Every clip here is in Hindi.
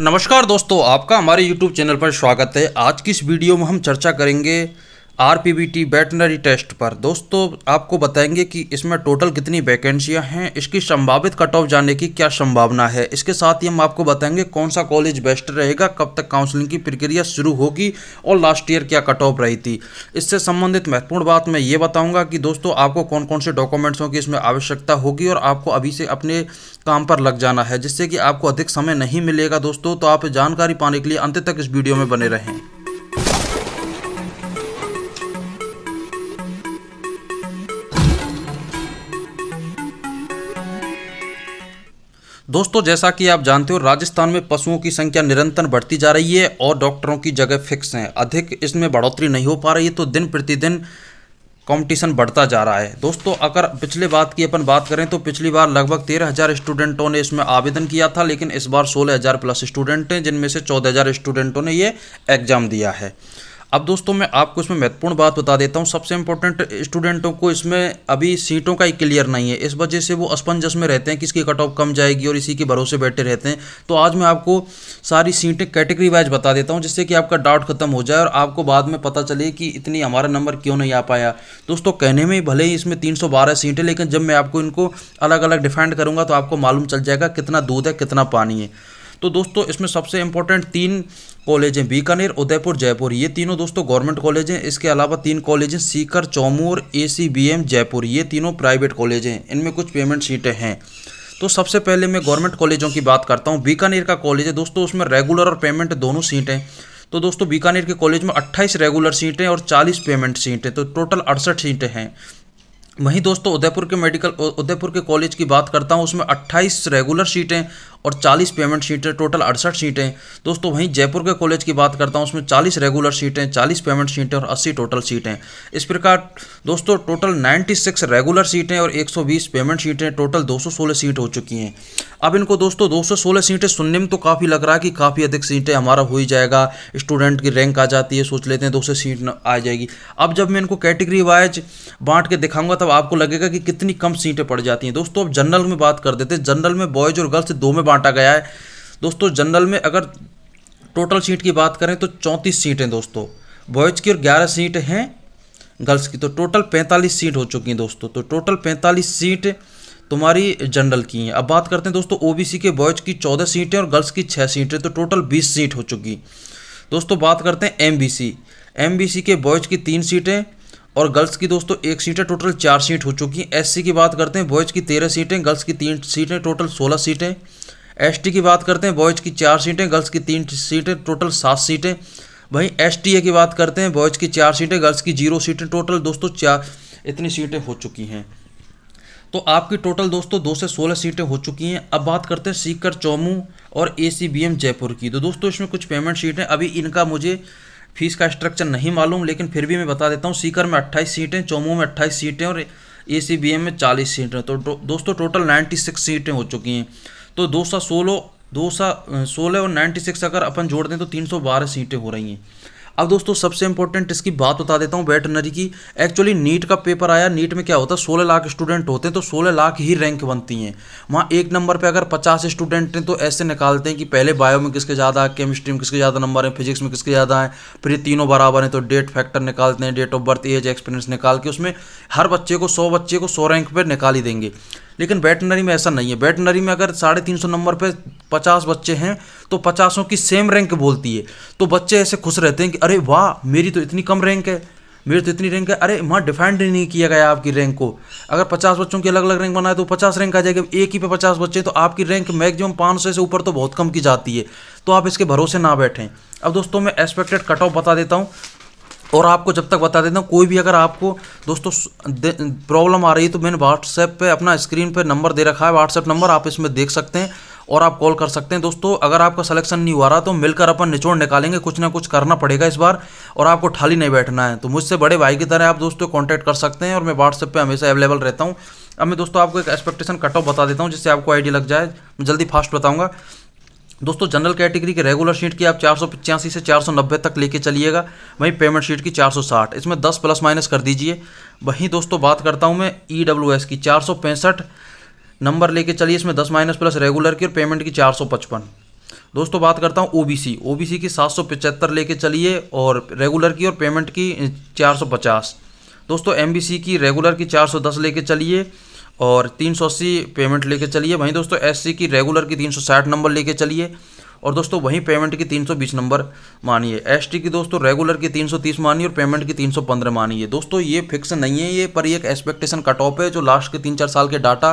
नमस्कार दोस्तों आपका हमारे YouTube चैनल पर स्वागत है आज की इस वीडियो में हम चर्चा करेंगे R P B T veterinary test पर दोस्तों आपको बताएंगे कि इसमें टोटल कितनी वैकेंसियां हैं इसकी संभावित कट ऑफ जाने की क्या संभावना है इसके साथ ही हम आपको बताएंगे कौन सा कॉलेज बेस्ट रहेगा कब तक काउंसलिंग की प्रक्रिया शुरू होगी और लास्ट ईयर क्या कट ऑफ रही थी इससे संबंधित महत्वपूर्ण बात मैं ये बताऊँगा कि दोस्तों आपको कौन कौन से डॉक्यूमेंट्सों की इसमें आवश्यकता होगी और आपको अभी से अपने काम पर लग जाना है जिससे कि आपको अधिक समय नहीं मिलेगा दोस्तों तो आप जानकारी पाने के लिए अंत तक इस वीडियो में बने रहें दोस्तों जैसा कि आप जानते हो राजस्थान में पशुओं की संख्या निरंतर बढ़ती जा रही है और डॉक्टरों की जगह फिक्स हैं अधिक इसमें बढ़ोतरी नहीं हो पा रही है तो दिन प्रतिदिन कंपटीशन बढ़ता जा रहा है दोस्तों अगर पिछले बात की अपन बात करें तो पिछली बार लगभग तेरह हज़ार स्टूडेंटों ने इसमें आवेदन किया था लेकिन इस बार सोलह हज़ार प्लस स्टूडेंट हैं जिनमें से चौदह हज़ार स्टूडेंटों ने ये एग्ज़ाम दिया है अब दोस्तों मैं आपको इसमें महत्वपूर्ण बात बता देता हूँ सबसे इंपॉर्टेंट स्टूडेंटों को इसमें अभी सीटों का ही क्लियर नहीं है इस वजह से वो अस्पंजस में रहते हैं किसकी कट ऑफ कम जाएगी और इसी के भरोसे बैठे रहते हैं तो आज मैं आपको सारी सीटें कैटेगरी वाइज बता देता हूँ जिससे कि आपका डाउट खत्म हो जाए और आपको बाद में पता चले कि इतनी हमारा नंबर क्यों नहीं आ पाया दोस्तों कहने में भले ही इसमें तीन सीटें लेकिन जब मैं आपको इनको अलग अलग डिफाइंड करूँगा तो आपको मालूम चल जाएगा कितना दूध है कितना पानी है तो दोस्तों इसमें सबसे इंपॉर्टेंट तीन कॉलेज हैं बीकानेर उदयपुर जयपुर ये तीनों दोस्तों गवर्नमेंट कॉलेज हैं इसके अलावा तीन कॉलेज हैं सीकर चौमूर और ए जयपुर ये तीनों प्राइवेट कॉलेज हैं इनमें कुछ पेमेंट सीटें हैं तो सबसे पहले मैं गवर्नमेंट कॉलेजों की बात करता हूँ बीकानेर का कॉलेज है दोस्तों उसमें रेगुलर और पेमेंट दोनों सीटें तो दोस्तों बीकानेर के कॉलेज में 28 रेगुलर सीटें और 40 पेमेंट सीटें तो टोटल अड़सठ सीटें हैं वहीं दोस्तों उदयपुर के मेडिकल उदयपुर के कॉलेज की बात करता हूँ उसमें 28 रेगुलर सीटें और 40 पेमेंट सीटें टोटल अड़सठ सीटें दोस्तों वहीं जयपुर के कॉलेज की बात करता हूँ उसमें 40 रेगुलर सीटें 40 पेमेंट सीटें और 80 टोटल सीटें इस प्रकार दोस्तों टोटल 96 रेगुलर सीटें और 120 पेमेंट सीटें टोटल 216 सीट हो चुकी हैं अब इनको दोस्तों दो सीटें सुनने में तो काफ़ी लग रहा है कि काफ़ी अधिक सीटें हमारा हो ही जाएगा स्टूडेंट की रैंक आ जाती है सोच लेते हैं दो सीट आ जाएगी अब जब मैं इनको कैटेगरी वाइज बांट के दिखाऊंगा तब आपको लगेगा कि कितनी कम सीटें पड़ जाती हैं दोस्तों अब जनरल में बात कर देते हैं जनरल में बॉयज़ और गर्ल्स दो में बांट बांटा गया है दोस्तों जनरल में अगर टोटल सीट की बात करें तो चौंतीस सीटें दोस्तों बॉयज की और ग्यारह सीट हैं गर्ल्स की तो टोटल पैंतालीस सीट हो चुकी हैं दोस्तों तो टोटल पैंतालीस सीट तुम्हारी जनरल की हैं अब बात करते हैं दोस्तों ओबीसी के बॉयज की चौदह सीटें और गर्ल्स की छः सीटें तो टोटल बीस सीट हो चुकी दोस्तों बात करते हैं एमबीसी एमबीसी के बॉयज की तीन सीटें और गर्ल्स की दोस्तों एक सीटें टोटल चार सीट हो चुकी हैं एस की बात करते हैं बॉयज़ की तेरह सीटें गर्ल्स की तीन सीटें टोटल सोलह सीटें एसटी की बात करते हैं बॉयज़ की चार सीटें गर्ल्स की तीन सीटें टोटल सात सीटें वहीं एस की बात करते हैं बॉयज़ की चार सीटें गर्ल्स की जीरो सीटें टोटल दोस्तों चार इतनी सीटें हो चुकी हैं तो आपकी टोटल दोस्तों दो से सोलह सीटें हो चुकी हैं अब बात करते हैं सीकर चौमू और ए जयपुर की तो दोस्तों इसमें कुछ पेमेंट सीटें अभी इनका मुझे फीस का स्ट्रक्चर नहीं मालूम लेकिन फिर भी मैं बता देता हूँ सीकर में अट्ठाईस सीटें चौमू में अट्ठाईस सीटें और ए में चालीस सीटें तो दोस्तों टोटल नाइन्टी सिक्स सीटें हो चुकी हैं तो दो सौ सोलह दो सौ सोलह और नाइन्टी सिक्स अगर अपन जोड़ दें तो तीन सौ बारह सीटें हो रही हैं अब दोस्तों सबसे इंपॉर्टेंट इसकी बात बता देता हूँ वेटनरी की एक्चुअली नीट का पेपर आया नीट में क्या होता है सोलह लाख स्टूडेंट होते हैं तो सोलह लाख ही रैंक बनती हैं वहाँ एक नंबर पर अगर पचास स्टूडेंट हैं तो ऐसे निकालते हैं कि पहले बायो में किसके ज़्यादा है केमिस्ट्री में किसके ज़्यादा नंबर हैं फिजिक्स में किसके ज़्यादा हैं फिर ये तीनों बराबर हैं तो डेट फैक्टर निकालते हैं date of birth age experience निकाल के उसमें हर बच्चे को सौ बच्चे को सौ रैंक पर निकाल ही देंगे लेकिन वेटनरी में ऐसा नहीं है वेटनरी में अगर साढ़े तीन सौ नंबर पर पचास बच्चे हैं तो पचासों की सेम रैंक बोलती है तो बच्चे ऐसे खुश रहते हैं कि अरे वाह मेरी तो इतनी कम रैंक है मेरी तो इतनी रैंक है अरे वहाँ डिफेंड ही नहीं किया गया आपकी रैंक को अगर पचास बच्चों की अलग अलग रैंक बनाए तो पचास रैंक आ जाएगी एक ही पे पचास बच्चे तो आपकी रैंक मैक्सिमम पाँच सौ से ऊपर तो बहुत कम की जाती है तो आप इसके भरोसे ना बैठें अब दोस्तों मैं एक्सपेक्टेड कट ऑफ बता देता हूँ और आपको जब तक बता देता हूँ कोई भी अगर आपको दोस्तों प्रॉब्लम आ रही है तो मैंने व्हाट्सएप पे अपना स्क्रीन पे नंबर दे रखा है व्हाट्सएप नंबर आप इसमें देख सकते हैं और आप कॉल कर सकते हैं दोस्तों अगर आपका सलेक्शन नहीं हुआ रहा तो मिलकर अपन निचोड़ निकालेंगे कुछ ना कुछ करना पड़ेगा इस बार और आपको ठाली नहीं बैठना है तो मुझसे बड़े भाई की तरह आप दोस्तों कॉन्टैक्ट कर सकते हैं और मैं व्हाट्सएप पर हमेशा अवेलेबल रहता हूँ अब मैं दोस्तों आपको एक एक्सपेक्टेशन कट ऑफ बता देता हूँ जिससे आपको आईडी लग जाए मैं जल्दी फास्ट बताऊँगा दोस्तों जनरल कैटेगरी के रेगुलर शीट की आप चार से नब्बे तक लेके चलिएगा वहीं पेमेंट शीट की 460 इसमें 10 प्लस माइनस कर दीजिए वहीं दोस्तों बात करता हूं मैं ई e की चार नंबर लेके चलिए इसमें दस माइनस प्लस रेगुलर की और पेमेंट की चार सौ पचपन दोस्तों बात करता हूँ ओबीसी ओबीसी की सात सौ पचहत्तर लेके चलिए और रेगुलर की और पेमेंट की चार सौ पचास दोस्तों एमबीसी की रेगुलर की चार सौ दस लेके चलिए और तीन सौ अस्सी पेमेंट लेके चलिए वहीं दोस्तों सी की रेगुलर की तीन सौ साठ नंबर लेके चलिए और दोस्तों वहीं पेमेंट की 320 नंबर मानिए एसटी की दोस्तों रेगुलर की 330 मानिए और पेमेंट की 315 मानिए दोस्तों ये फिक्स नहीं है ये पर एक एक्सपेक्टेशन कट ऑफ है जो लास्ट के तीन चार साल के डाटा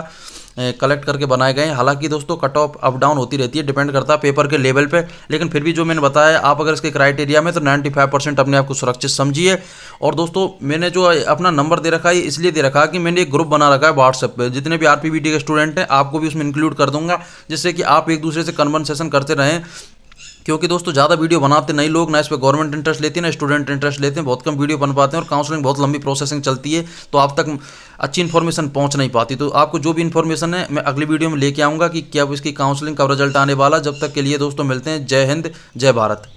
कलेक्ट करके बनाए गए हैं हालांकि दोस्तों कट ऑफ अप डाउन होती रहती है डिपेंड करता है पेपर के लेवल पे लेकिन फिर भी जो मैंने बताया आप अगर इसके क्राइटेरिया में तो 95 परसेंट अपने आप को सुरक्षित समझिए और दोस्तों मैंने जो अपना नंबर दे रखा है इसलिए दे रखा है कि मैंने एक ग्रुप बना रखा है व्हाट्सएप पर जितने भी आर के स्टूडेंट हैं आपको भी उसमें इंक्लूड कर दूंगा जिससे कि आप एक दूसरे से कन्वर्सेशन करते रहें क्योंकि दोस्तों ज़्यादा वीडियो बनाते नहीं लोग ना इस पर गवर्नमेंट इंटरेस्ट लेती है ना स्टूडेंट इंटरेस्ट लेते हैं बहुत कम वीडियो बन पाते हैं और काउंसलिंग बहुत लंबी प्रोसेसिंग चलती है तो आप तक अच्छी इन्फॉर्मेशन पहुँच नहीं पाती तो आपको जो भी इन्फॉर्मेशन है मैं अगली वीडियो में लेके आऊँगा कि क्या इसकी काउंसलिंग का रिजल्ट आने वाला जब तक के लिए दोस्तों मिलते हैं जय हिंद जय भारत